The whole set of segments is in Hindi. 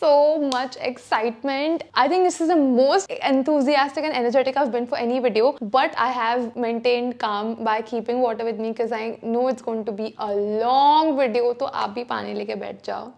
so much excitement. I think this is the most enthusiastic and energetic I've been for any video, but I have maintained calm by keeping water with me because I know it's going to be a long video, so you bhi take water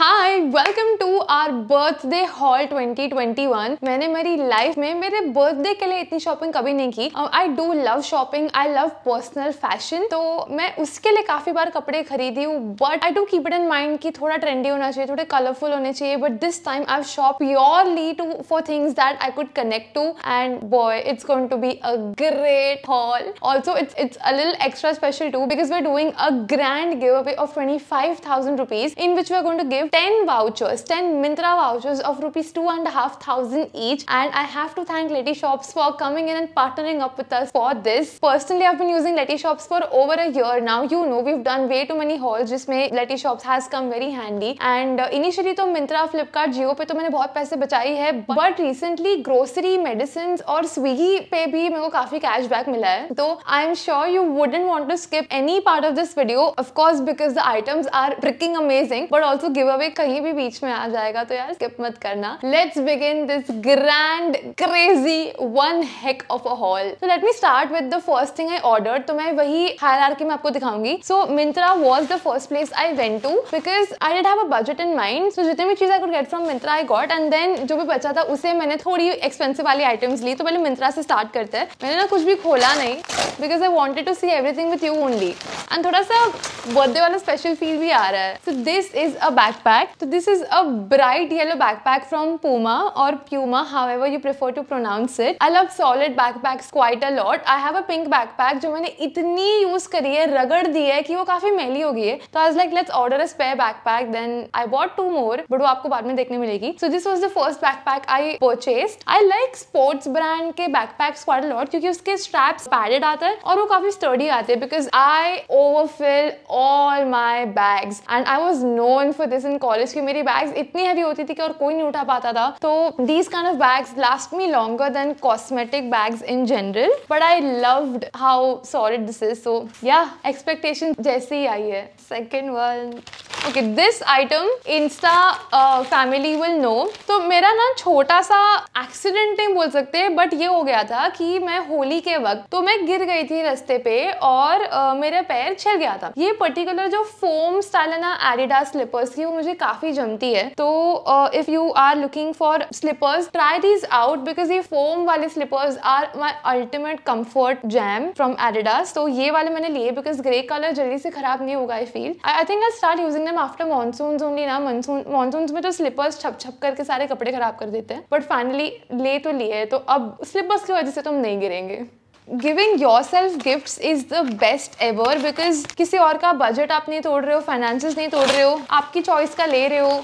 hi welcome to our birthday haul 2021 मैंने मेरी लाइफ में मेरे बर्थडे के लिए इतनी शॉपिंग कभी नहीं की I do love shopping I love personal fashion तो मैं उसके लिए काफी बार कपड़े खरीदी हूँ but I do keep it in mind कि थोड़ा ट्रेंडी होना चाहिए थोड़े कलरफुल होने चाहिए but this time I shop purely two four things that I could connect to and boy it's going to be a great haul also it's it's a lil extra special too because we are doing a grand giveaway of twenty five thousand rupees in which we are going to give 10 vouchers, 10 Mintra vouchers of rupees 2,500 each and I have to thank Letty Shops for coming in and partnering up with us for this. Personally, I've been using Letty Shops for over a year now. You know, we've done way too many hauls जिसमें Letty Shops has come very handy and uh, initially to Mintra, Flipkart, Jio पे तो मैंने बहुत पैसे बचाई है but recently grocery, medicines or Swiggy पे भी मेरे को cashback मिला है So I am sure you wouldn't want to skip any part of this video of course because the items are freaking amazing but also give up giveaway कहीं भी बीच में आ जाएगा तो यार स्किप मत करना let's begin this grand crazy one heck of a haul so let me start with the first thing I order तो मैं वही हायर हायरार्की में आपको दिखाऊंगी so Myntra was the first place I went to because I did have a budget in mind so जितनी भी चीज I get from Myntra I got and then जो भी बचा था उसे मैंने थोड़ी एक्सपेंसिव वाली आइटम्स ली तो पहले मिंत्रा से स्टार्ट करते हैं मैंने ना कुछ भी खोला नहीं because I wanted to see everything with you only and थोड़ा सा बर्थडे वाला स्पेशल फील भी आ रहा है so this is a back backpack. So this is a bright yellow backpack from Puma or Puma, however you prefer to pronounce it. I love solid backpacks quite a lot. I have a pink backpack जो मैंने इतनी use करी है रगड़ दी है कि वो काफी मैली हो गई है तो आज like let's order a spare backpack then I bought two more but वो आपको बाद में देखने मिलेगी so this was the first backpack I purchased I like sports brand के बैकपैक्स क्वाइट लॉट क्योंकि उसके स्ट्रैप्स पैडेड आते हैं और वो काफी स्टडी आते हैं because I overfill all my bags and I was known for this in college की मेरी बैग्स इतनी हैवी होती थी कि और कोई नहीं उठा पाता था तो these kind of bags last me longer than cosmetic bags in general but I loved how solid this is so या एक्सपेक्टेशन जैसे ही आई है second world okay this item insta family will know तो मेरा ना छोटा सा एक्सीडेंट नहीं बोल सकते बट ये हो गया था कि मैं होली के वक्त तो मैं गिर गई थी रस्ते पे और uh, मेरा पैर छिल गया था ये पर्टिकुलर जो फोम स्टाइल है ना एडिडास स्लीपर्स की वो मुझे काफी जमती है तो if you are looking for slippers try these out because ये फोम वाले slippers are my ultimate comfort jam from Adidas तो ये वाले मैंने लिए बिकॉज ग्रे कलर जल्दी से खराब नहीं होगा I feel I think I start using after monsoon only ना मानसून मानसून में तो स्लीपर्स छप छप करके सारे कपड़े खराब कर देते हैं बट फाइनली ले तो लिए तो अब स्लीपर्स की वजह से तुम तो नहीं गिरेंगे Giving yourself gifts is the best ever because किसी और का बजट आप नहीं तोड़ रहे हो फाइनेंस नहीं तोड़ रहे हो आपकी चॉइस का ले रहे हो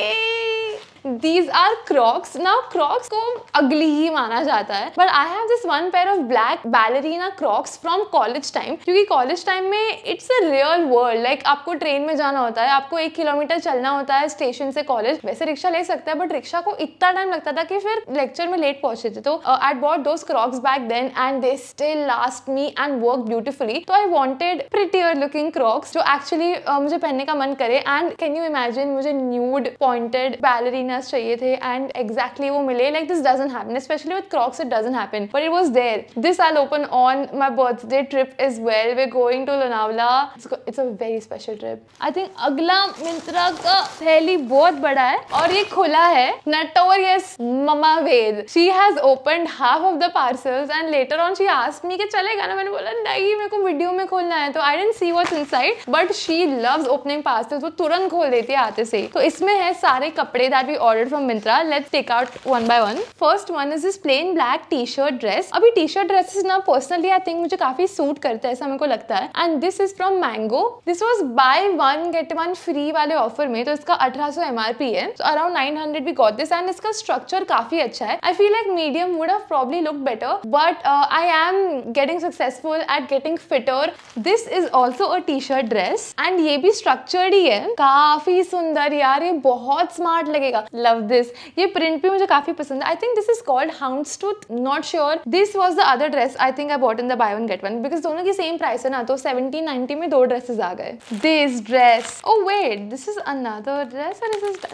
ए these are Crocs now Crocs को अगली ही माना जाता है but I have this one pair of black ballerina Crocs from college time क्योंकि कॉलेज टाइम में it's a real world like आपको ट्रेन में जाना होता है आपको एक किलोमीटर चलना होता है स्टेशन से कॉलेज वैसे रिक्शा ले सकता है बट रिक्शा को इतना टाइम लगता था कि फिर लेक्चर में लेट पहुंचे थे तो I'd bought those Crocs back then and they still last me and work beautifully तो I wanted prettier looking Crocs जो एक्चुअली uh, मुझे पहनने का मन करे एंड कैन यू इमेजिन मुझे न्यूड पॉइंटेड बैलरीना मिलना चाहिए थे एंड एग्जैक्टली वो मिले like this doesn't happen specially with Crocs it doesn't happen but it was there this all open on my birthday trip is well way going to Lonavala it's a very special trip I think अगला मिंत्रा का थैली बहुत बड़ा है और ये खुला है notorious mama wait she has open half of the parcel and later on she asked me के चलेगा ना मैंने बोला नहीं मेरे को वीडियो में खोलना है तो I didn't see what inside but she love opening parcel वो तुरंत खोल देती है आते से तो इसमें है सारे कपड़े that we ordered from Myntra. Let's take out one by one. First one is this plain black t-shirt dress. अभी t-shirt dresses ना personally I think मुझे काफी suit करता है ऐसा मेरे को लगता है. And this is from Mango. This was buy one get one free वाले offer में तो इसका 1800 MRP है. So around 900 we got this and इसका structure काफी अच्छा है. I feel like medium would have probably looked better but uh, I am getting successful at getting fitter. This is also a t-shirt dress and ये भी structured ही है. काफी सुंदर यार ये बहुत स्मार्ट लगेगा लव दिस ये प्रिंट भी मुझे काफी पसंद है I think this is called houndstooth not sure this was the other dress I think I bought in the buy one get one because दोनों की सेम प्राइस है ना तो सेवेंटी नाइनटी में दो ड्रेसेस आ गए this dress oh wait this is another dress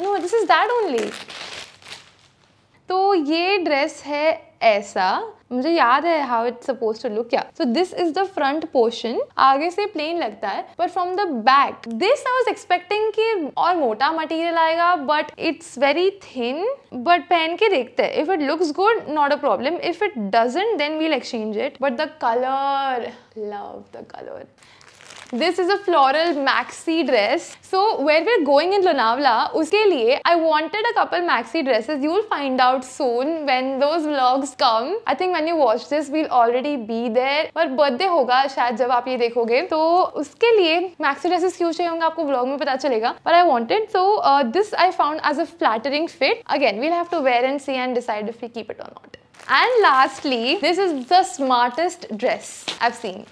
this is that only तो ये ड्रेस है ऐसा मुझे याद है how it suppose to look क्या so this is the front portion आगे से प्लेन लगता है but from the back this I was expecting कि और मोटा मटेरियल आएगा but it's very thin but पहन के देखते हैं if it looks good not a problem if it doesn't then we'll exchange it but the colour love the colour This is a floral maxi dress. So where we're going in Lonavla, uske liye, I wanted a couple maxi dresses. You'll find out soon when those vlogs come. I think when you watch this, we'll already be there. But birthday hoga, shayad jab aap ye dekhoge. So uske liye, maxi dresses kyu chahiye aapko vlog mein pata chalega. But I wanted, so uh, this I found as a flattering fit. Again, we'll have to wear and see and decide if we keep it or not. And lastly, this is the smartest dress I've seen.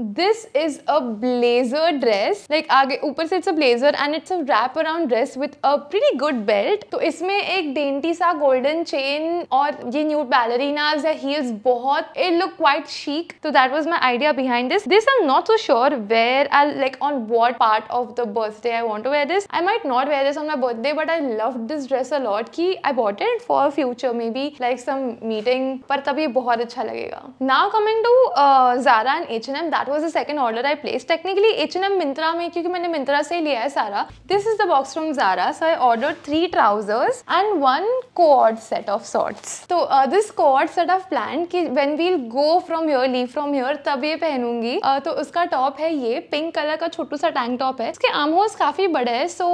This is a blazer dress. Like आगे ऊपर it's a blazer and it's a wrap around dress with a pretty good belt. तो इसमें एक dainty sa golden chain और ये new ballerinas या heels बहुत it look quite chic. So that was my idea behind this. This I'm not so sure where I'll like on what part of the birthday I want to wear this. I might not wear this on my birthday but I loved this dress a lot Ki I bought it for future maybe like some meeting पर तब ये बहुत अच्छा Now coming to uh, Zara and H&M that that was the second order I place technically H and M Myntra में क्योंकि मैंने मिंत्रा से लिया है सारा this is the box from Zara so I order three trousers and one coord set of sorts तो this coord set of plan की when we'll go from your leave from your तब ये पहनूंगी uh, तो उसका टॉप है ये पिंक कलर का छोटू सा टैंक टॉप है इसके आम होल्स काफी बड़े हैं सो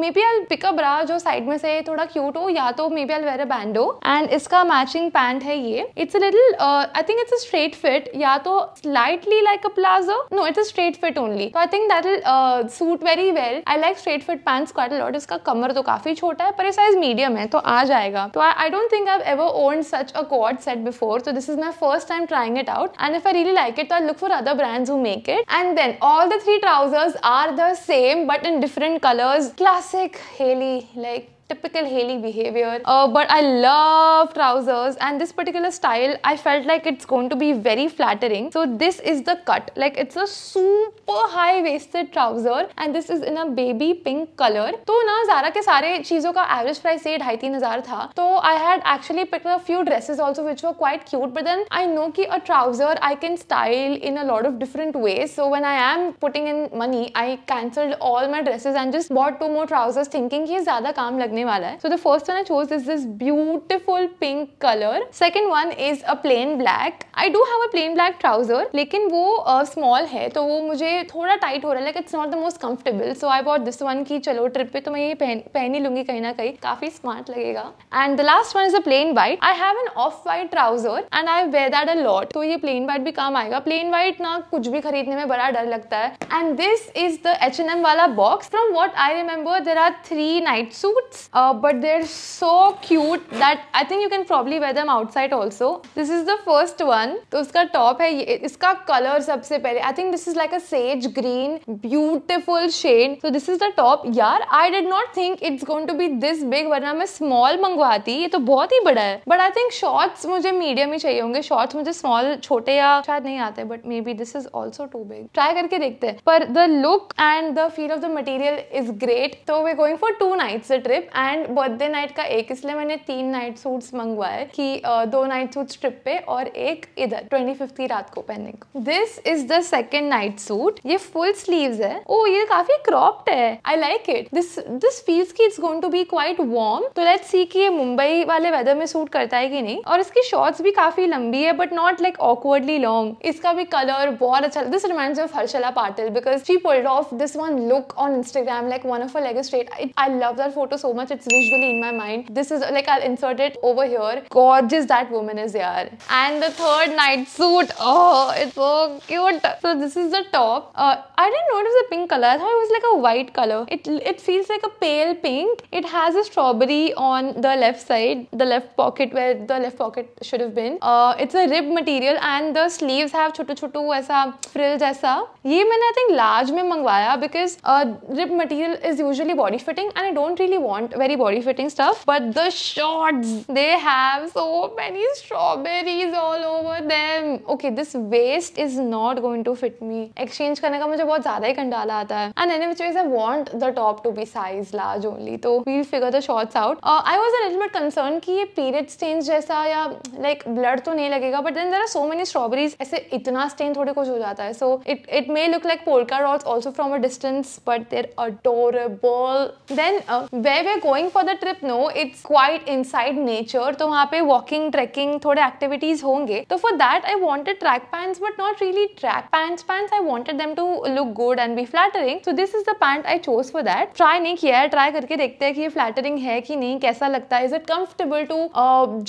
may B I pick a ब्रा जो साइड में से थोड़ा क्यूट हो या तो may be I wear a bandeau and इसका मैचिंग पैंट है ये it's a little I think it's a straight fit या तो slightly like like a plazo? No, it is straight fit only. So I think that will uh, suit very well. I like straight fit pants quite a lot. इसका कमर तो काफी छोटा है पर ये साइज मीडियम है तो आ जाएगा तो I don't think I ever own such a coord set before तो this is my first time trying it out and if I really like it तो I look for other brands who make it and then all the three trousers are the same but in different colours classic Haley like typical Haley behavior. Uh, but I love trousers and this particular style, I felt like it's going to be very flattering. So this is the cut. Like it's a super high-waisted trouser and this is in a baby pink color. So ना Zara के सारे चीजों का average price ये ढाई तीन था. I had actually picked a few dresses also which were quite cute. But then I know कि a trouser I can style in a lot of different ways. So when I am putting in money, I cancelled all my dresses and just bought two more trousers thinking कि ज़्यादा काम लगने लगने वाला है so the first one I chose is this beautiful pink colour second one is a plain black I do have a plain black trouser लेकिन वो स्मॉल uh, है तो वो मुझे थोड़ा टाइट हो रहा है like it's not the most comfortable so I bought this one की चलो ट्रिप पे तो मैं ये पहन पहन ही लूंगी कहीं ना कहीं काफी स्मार्ट लगेगा and the last one is a plain white I have an off white trouser and I wear that a lot तो ये प्लेन वाइट भी काम आएगा प्लेन वाइट ना कुछ भी खरीदने में बड़ा डर लगता है and this is the H and M वाला box from what I remember there are three night suits Uh, but they're so cute that I think you can probably wear them outside also. This is the first one. So its top is Iska color sabse I think this is like a sage green, beautiful shade. So this is the top. Yeah, I did not think it's going to be this big. Varna I'm a small mangwati. ye to bahut hi But I think shorts mujhe medium hi chahiye honge. Shorts mujhe small, chote ya shayad nahi aate. But maybe this is also too big. Try karke dekhte. But the look and the feel of the material is great. So we're going for two nights a trip and birthday night का एक इसलिए मैंने तीन नाइट सूट्स मंगवाए कि दो नाइट सूट ट्रिप पे और एक इधर ट्वेंटी फिफ्थ की रात को पहनने को this is the second night suit ये फुल स्लीव है ओ oh, ये काफी क्रॉप्ड है I like it this this feels की it's going to be quite warm तो लेट सी कि ये मुंबई वाले वेदर में सूट करता है कि नहीं और इसकी शॉर्ट्स भी काफी लंबी है but not like awkwardly long इसका भी कलर बहुत अच्छा this remind of Harshala Patil because she pulled off this one look on Instagram like one of a leg straight I love that photo so much much it's visually in my mind. This is like I'll insert it over here. Gorgeous that woman is yaar. And the third night suit. Oh, it's so cute. So this is the top. Uh, I didn't know it was a pink color. I thought it was like a white color. It, it feels like a pale pink. It has a strawberry on the left side, the left pocket where the left pocket should have been. Uh, it's a rib material and the sleeves have छोटू छोटू ऐसा फ्रिल जैसा ये मैंने आई थिंक large में मंगवाया rib material is usually body fitting and I don't really want very body fitting stuff. But the shorts, they have so many strawberries all over them. Okay, this waist is not going to fit me. Exchange करने का मुझे बहुत ज़्यादा ही कंडाला आता है. And any which I want the top to be size large only. So we'll figure the shorts out. Uh, I was a little bit concerned कि ये period stains जैसा like blood तो नहीं लगेगा. But then there are so many strawberries. ऐसे इतना stain थोड़े कुछ हो जाता है. So it it may look like polka dots also from a distance, but they're adorable. Then uh, where we're going for the trip no it's quite inside nature तो वहाँ पे वॉकिंग ट्रेकिंग थोड़े एक्टिविटीज होंगे तो for that I wanted track pant but not really track pant pant I wanted them to look good and be flattering so this is the pant I chose for that try नहीं किया है ट्राई करके देखते हैं कि ये फ्लैटरिंग है कि नहीं कैसा लगता है is it comfortable to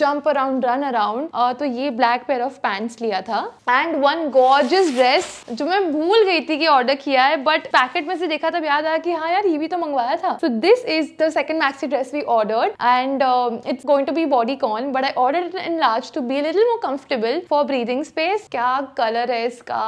jump around run around तो ये ब्लैक पेयर ऑफ पैंट्स लिया था एंड वन गॉर्जेस ड्रेस जो मैं भूल गई थी कि ऑर्डर किया है बट पैकेट में से देखा तब याद आया कि हाँ यार ये भी तो मंगवाया था so this is the second maxi dress we ordered and um, it's going to be body bodycon but I ordered it in large to be a little more comfortable for breathing space. Kya color hai iska?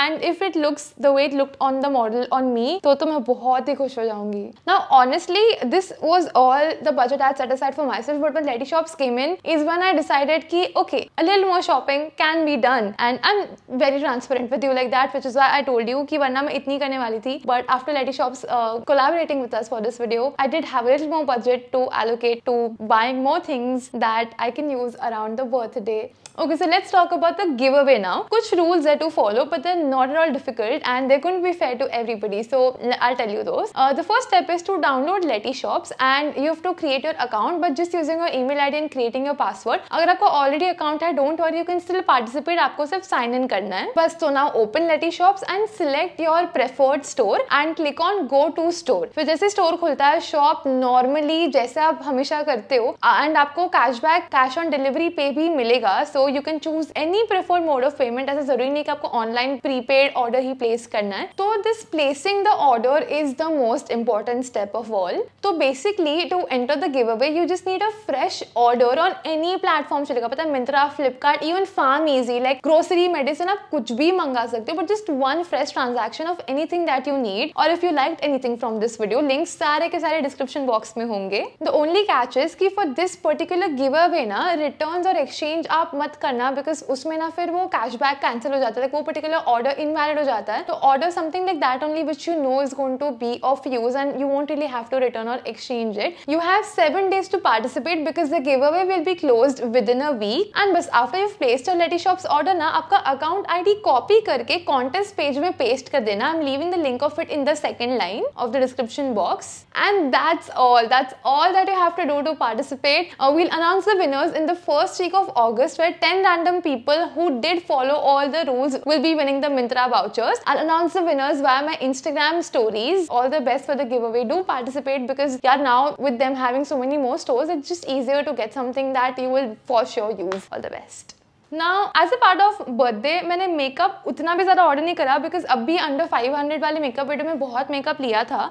And if it looks the way it looked on the model on me, then I Now honestly, this was all the budget I set aside for myself but when Lady Shops came in is when I decided ki okay, a little more shopping can be done and I'm very transparent with you like that which is why I told you that I was going to do so but after Lady Shops uh, collaborating with us for this video, I did have a little more more budget to allocate to buying more things that I can use around the birthday. Okay, so let's talk about the giveaway now. Kuch rules are to follow, but they're not at all difficult and they couldn't be fair to everybody. So I'll tell you those. Uh, the first step is to download Letty Shops and you have to create your account, but just using your email ID and creating your password. अगर आपको already account hai, don't worry, you can still participate. You have to sign in Karna hai. बस so now open Letty Shops and select your preferred store and click on go to store. फिर जैसे store खुलता है, shop normally जैसे आप हमेशा करते हो and आपको cashback, cash on delivery पे भी मिलेगा. So you can choose any prefer mode of payment ऐसा जरूरी नहीं कि आपको ऑनलाइन प्रीपेड ऑर्डर ही प्लेस करना है तो this placing the order is the most important step of all तो basically to enter the give away you just need a fresh order on any platform चलेगा पता है Myntra Flipkart even PharmEasy like grocery medicine आप कुछ भी मंगा सकते हो but just one fresh transaction of any thing that you need और if you like any thing from this video link सारे के सारे डिस्क्रिप्शन बॉक्स में होंगे द ओनली कैच इज की for this particular give away ना रिटर्न और एक्सचेंज आप मत करना बिकॉज उसमें ना फिर वो कैशबैक कैंसिल हो जाता है वो पर्टिकुलर ऑर्डर इनवैलिड हो जाता है तो order something like that only which you know is going to be of use and you want really have to return और exchange it you have seven days to participate because the give away will be close within a week and बस after you place to LetyShops order ना आपका अकाउंट आई डी कॉपी करके कॉन्टेस्ट पेज में पेस्ट कर देना I am leaving the link of it in the second line of the description box and that's all that's all that you have to do to participate will announce the winners in the first week of August where 10 random people who did follow all the rules will be winning the Mintra vouchers. I'll announce the winners via my Instagram stories. All the best for the giveaway. Do participate because yeah, now with them having so many more stores, it's just easier to get something that you will for sure use. All the best. ना as a part of birthday मैंने मेकअप उतना भी ज़्यादा ऑर्डर नहीं करा बिकॉज अब भी अंडर 500 वाले मेकअप वीडियो में बहुत मेकअप लिया था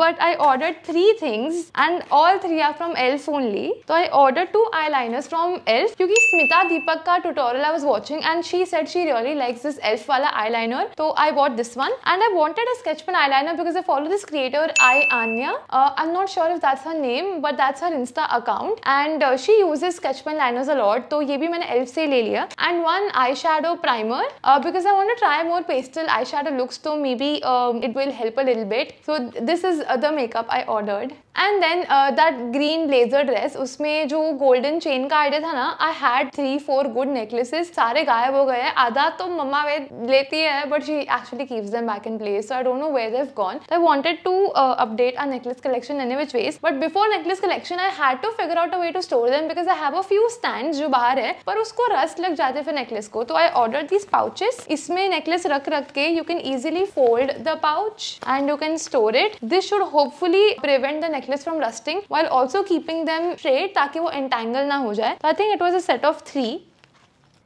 but I order three things and all three are from Elf only तो I order two eyeliners from Elf क्योंकि स्मिता दीपक का tutorial I was watching and she set she really likes this Elf वाला आई लाइनर तो I bought this one and I wanted a sketch pen eyeliner because I follow this creator I Aaniya I am not sure if that's her name but that's her insta account and she use sketch pen liners a lot तो ये भी मैंने एल्फ से ले and one eyeshadow primer uh, because I want to try more pastel eyeshadow looks so maybe um, it will help a little bit. So this is uh, the makeup I ordered. And then that green blazer dress उसमें जो गोल्डन चेन का आइडिया था ना I had three four good necklaces सारे गायब हो गए आधा तो मम्मा वे लेती है but she actually keeps them back in place so I don't know where they have gone I wanted to update our necklace collection any which ways but before necklace collection I had to figure out a way to store them because I have a few stand जो बाहर है पर उसको रस्ट लग जाते फिर नेकलेस को तो आई ऑर्डर दीज पाउचेस इसमें नेकलेस रख रख के you can easily fold the pouch and you can store it this should hopefully prevent the necklace necklace from rusting while also keeping them straight ताकि वो एंटेंगल ना हो जाए तो I think it was a set of three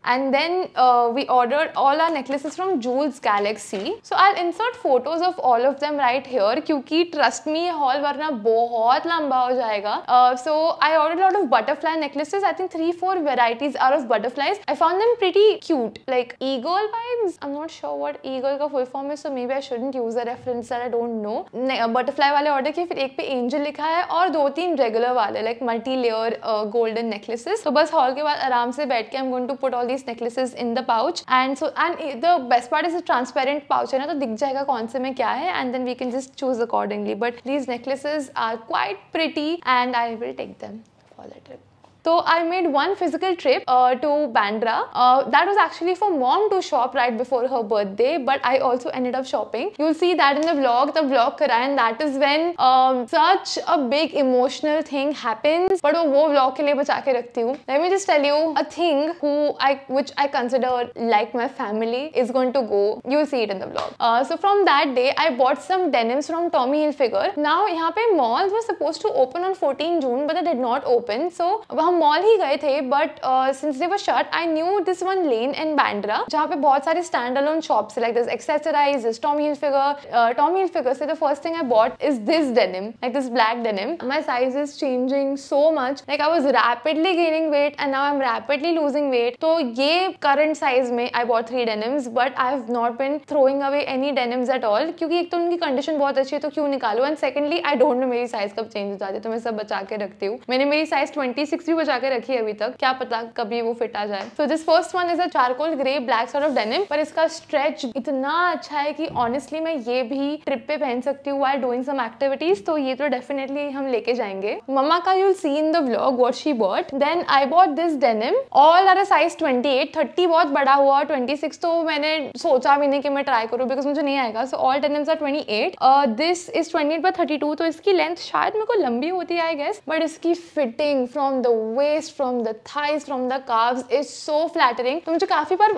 and then uh, we ordered all our necklaces from Jules Galaxy. So I'll insert photos of all of them right here Because trust me haul वरना बहुत लंबा हो so I ordered a lot of butterfly necklaces. I think three four varieties are of butterflies. I found them pretty cute like eagle vibes. I'm not sure what eagle ka full form is so maybe I shouldn't use a reference that I don't know. Uh, butterfly wale order किए fir ek pe angel likha hai aur do तीन regular wale, like multi layer uh, golden necklaces. So bas haul ke baad आराम se बैठ i I'm going to put all these necklaces in the pouch and so and the best part is a transparent pouch hai na to dikh jayega kaun se mein kya hai and then we can just choose accordingly but these necklaces are quite pretty and I will take them for the trip So I made one physical trip uh, to Bandra. Uh, that was actually for mom to shop right before her birthday, but I also ended up shopping. You'll see that in the vlog, the vlog Karan. that is when um, such a big emotional thing happens. But I will keep that vlog for Let me just tell you a thing who I which I consider like my family is going to go. You'll see it in the vlog. Uh, so from that day, I bought some denims from Tommy Hilfiger. Now here पे malls were supposed to open on 14 June, but they did not open. So हम मॉल ही गए थे but since they were shut I knew this one lane in Bandra जहाँ पे बहुत सारे stand alone shops like this Accessorize this Tommy Hilfiger Tommy Hilfiger से the first thing I bought is this denim like this black denim my size is changing so much like I was rapidly gaining weight and now I am rapidly losing weight तो ये करंट साइज में I bought three denims but I have not been throwing away any denims at all क्योंकि एक तो उनकी कंडीशन बहुत अच्छी है तो क्यों निकालू and secondly I don't know मेरी साइज कब चेंज हो जाती है तो मैं सब बचा के रखती हूँ मैंने मेरी साइज ट्वेंटी सिक्स भी बचा के रखी है अभी तक क्या पता कभी वो फिट आ जाए so this first one is a charcoal grey black sort of denim पर इसका स्ट्रेच इतना अच्छा है कि ऑनेस्टली मैं ये भी ट्रिप पे पहन सकती हूँ आई डूइंग सम एक्टिविटीज तो ये तो डेफिनेटली हम लेके जाएंगे मम्मा का you'll see in the blog what she bought then I bought this denim all are a size eight thirty बहुत बड़ा हुआ और ट्वेंटी सिक्स तो मैंने सोचा भी नहीं कि मैं ट्राई करूँ बिकॉज मुझे नहीं आएगा so all denims are twenty eight this is twenty eight by thirty two तो इसकी लेंथ शायद मेरे को लंबी होती है आई गेस बट इसकी fitting from the waist from the thighs from the calves is so flattering तो मुझे काफ़ी बार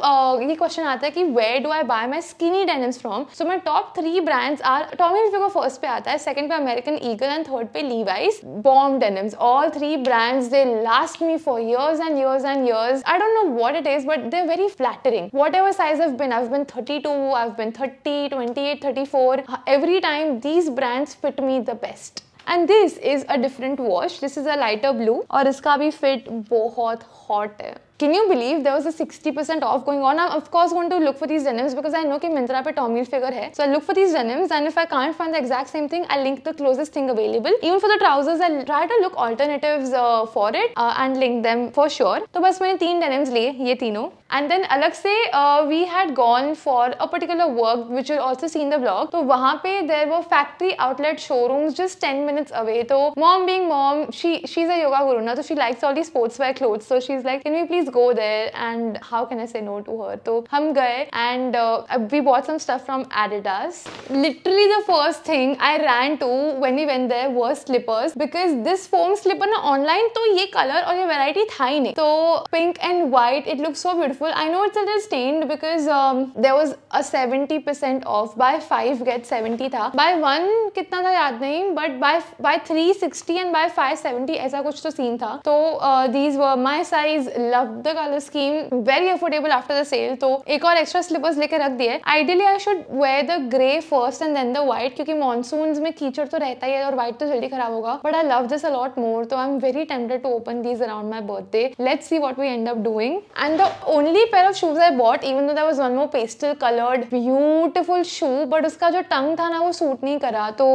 ये क्वेश्चन आता है कि where do I buy my skinny denims from so my top three brands are Tommy Hilfiger first पे आता है सेकंड पे अमेरिकन ईगल एंड थर्ड पे Levi's bomb denims all three brands they last me for years and years and years i don't know what it is but they're very flattering whatever size i've been i've been 32 i've been 30 28 34 every time these brands fit me the best and this is a different wash this is a lighter blue और इसका भी फिट बहुत हॉट है Can you believe there was a 60% off going on? I'm of course going to look for these denims because I know कि Myntra a Tommy Hilfiger है. So I'll look for these denims and if I can't find the exact same thing, I'll link the closest thing available. Even for the trousers, I'll try to look alternatives uh, for it uh, and link them for sure. तो बस मैंने तीन denims लिए ये And then अलग uh, we had gone for a particular work which you'll also see in the vlog. So वहाँ there were factory outlet showrooms just 10 minutes away. So mom being mom, she she's a yoga guru now, so she likes all these sportswear clothes. So she's like, can we please go there and how can I say no to her? So hum gaye and uh, we bought some stuff from Adidas. Literally the first thing I ran to when we went there was slippers because this foam slipper ना online तो ये color और ये variety था ही नहीं. So pink and white it looks so beautiful. I know it's a little stained because um, there was a 70% off by 5 get 70 था. By 1 कितना था याद नहीं but by by 360 and by 570 ऐसा कुछ तो सीन था. तो these were my size love the colour scheme very affordable after the sale तो एक और एक्स्ट्रा स्लीपर्स लेकर रख दिए ideally I should wear the grey first and then the white क्योंकि मानसून में कीचड़ तो रहता ही है और व्हाइट तो जल्दी खराब होगा but I love this a lot more तो I am very tempted to open these around my birthday let's see what we end of doing and the only pair of shoes I bought even though there one more pastel coloured beautiful shoe but उसका जो टंग था ना वो सूट नहीं करा तो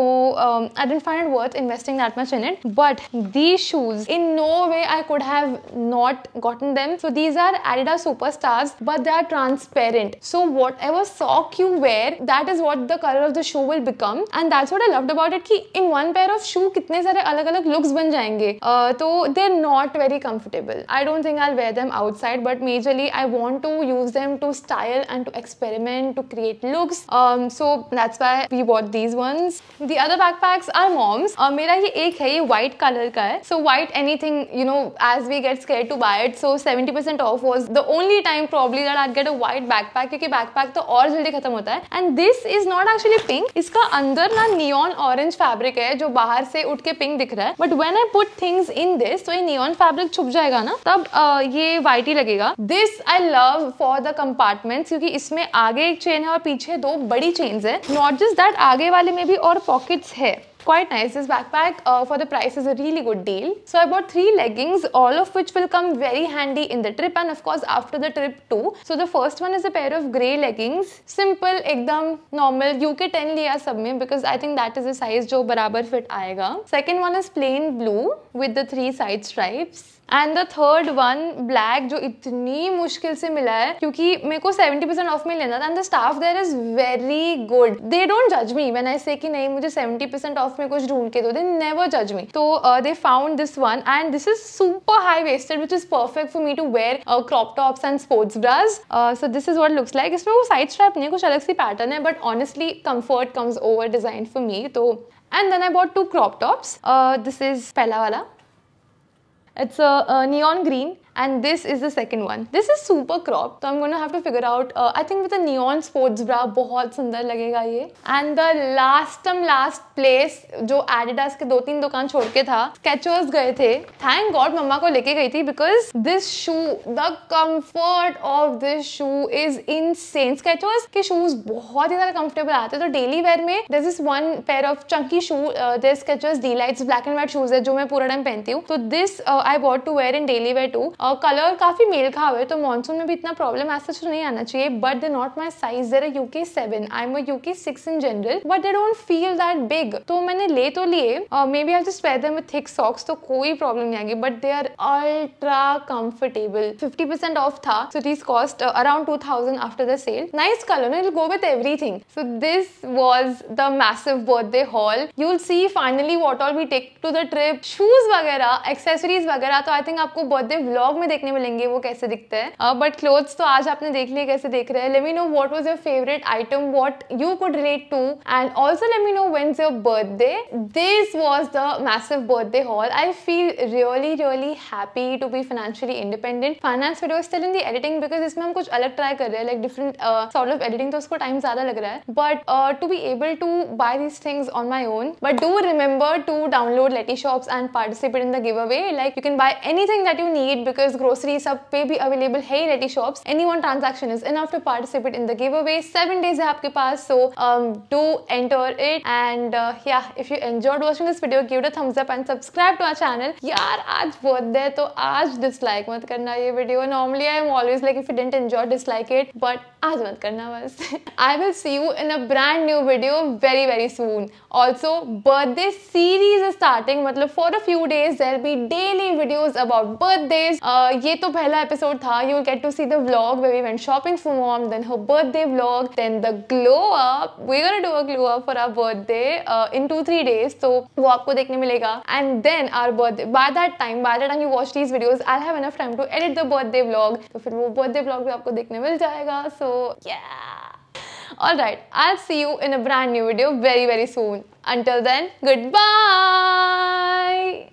I didn't find worth investing that much in it but these shoes in no way I could have not gotten them So these are Adidas Superstars, but they are transparent. So whatever sock you wear, that is what the color of the shoe will become. And that's what I loved about it. That in one pair of shoe, kitne sare alag alag looks ban jayenge. So uh, they're not very comfortable. I don't think I'll wear them outside, but majorly I want to use them to style and to experiment to create looks. Um, so that's why we bought these ones. The other backpacks are mom's. Uh, mera ye ek white color So white anything, you know, as we get scared to buy it. So 70 percent off was the only time probably that I'd get a white backpack क्योंकि बैकपैक तो और जल्दी खत्म होता है and this is not actually pink इसका अंदर ना नियॉन ऑरेंज फैब्रिक है जो बाहर से उठ के पिंक दिख रहा है but when I put things in this तो ये नियॉन फैब्रिक छुप जाएगा ना तब आ, ये व्हाइट ही लगेगा this I love for the compartment क्योंकि इसमें आगे एक चेन है और पीछे दो बड़ी चेन्स है नॉट जस्ट दैट आगे वाले में भी और पॉकेट्स है quite nice. This backpack uh, for the price is a really good deal. So I bought three leggings, all of which will come very handy in the trip and of course after the trip too. So the first one is a pair of grey leggings. Simple, ekdam normal. UK 10 liya sabme because I think that is the size jo barabar fit aayega. Second one is plain blue with the three side stripes. And the third one black जो इतनी मुश्किल से मिला है क्योंकि मेरे को 70% परसेंट ऑफ में लेना था and the staff there is very good they don't जज मी व्हेन आई से कि नहीं मुझे 70% परसेंट ऑफ में कुछ ढूंढ के दो दे नेवर जज मी तो they found this one and this is super high waisted which is perfect for me to wear crop tops and sports bras so this is what looks like इसमें वो साइड स्ट्रैप नहीं है कुछ अलग सी पैटर्न है but honestly comfort comes over design for me तो and then I bought two crop tops this is पहला वाला It's a, a neon green and this is the second one. This is super crop, so I'm gonna have to figure out. Uh, I think with a neon sports bra, बहुत सुंदर लगेगा ये. And the last um last place जो Adidas के दो तीन दुकान छोड़ के था, Skechers गए थे. Thank God मम्मा को लेके गई थी because this shoe, the comfort of this shoe is insane. Skechers के shoes बहुत ही ज़्यादा comfortable आते हैं. तो daily wear में there's this one pair of chunky shoe, uh, there's Skechers D-Lights black and white shoes है जो मैं पूरा टाइम पहनती हूँ. तो this uh, I bought to wear in daily wear too. Uh, और कलर काफ़ी मेल खा हुआ है तो मानसून में भी इतना प्रॉब्लम ऐसा तो नहीं आना चाहिए but they not my size they're U K seven I am a U K six in general but they don't feel that big तो मैंने ले तो लिए may B I just wear में थिक सॉक्स तो कोई प्रॉब्लम नहीं आएगी but they are ultra comfortable fifty percent off था so this cost around two thousand after the sale nice colour it go with thing so this was the massive birthday haul you will see finally what all we take to the trip shoes वगैरह एक्सेसरीज वगैरह तो आई थिंक आपको बर्थडे व्लॉग ब्लॉग में देखने मिलेंगे वो कैसे दिखते हैं बट क्लोथ्स तो आज आपने देख लिए कैसे देख रहे हैं let me know what was your favourite item what you could relate to and also let me know when's your birthday this was the massive birthday haul I feel really really happy to be financially independent finance video still in the editing because इसमें हम कुछ अलग ट्राई कर रहे हैं like different sort of editing तो उसको टाइम ज्यादा लग रहा है but to be able to bye these things on my own but do remember to download letty shops and participate in the give giveaway like you can buy anything that you need because liquors, grocery सब पे भी अवेलेबल है he ready shops any one transaction is enough to participate in the give giveaway seven days है आपके पास so do enter it and या if you enjoyed watching this video give a thumbs up and subscribe to our channel यार आज बर्थडे है तो आज डिसलाइक मत करना ये video normally I am always like if you don't enjoy dislike it but आज मत करना बस I will see you in a brand new video very very soon also birthday series is starting मतलब for a few days there be daily videos about birthdays ये तो पहला एपिसोड था you get to see the vlog way we went shopping for mom then her birthday vlog then the glow up we gonna do a glow up for our birthday in 2 3 days तो वो आपको देखने मिलेगा and then our birthday by that time by that time you watch these videos I have enough time to edit the birthday vlog तो फिर वो बर्थडे व्लॉग भी आपको देखने मिल जाएगा सो या I will see you in a brand new video very very soon until then good bye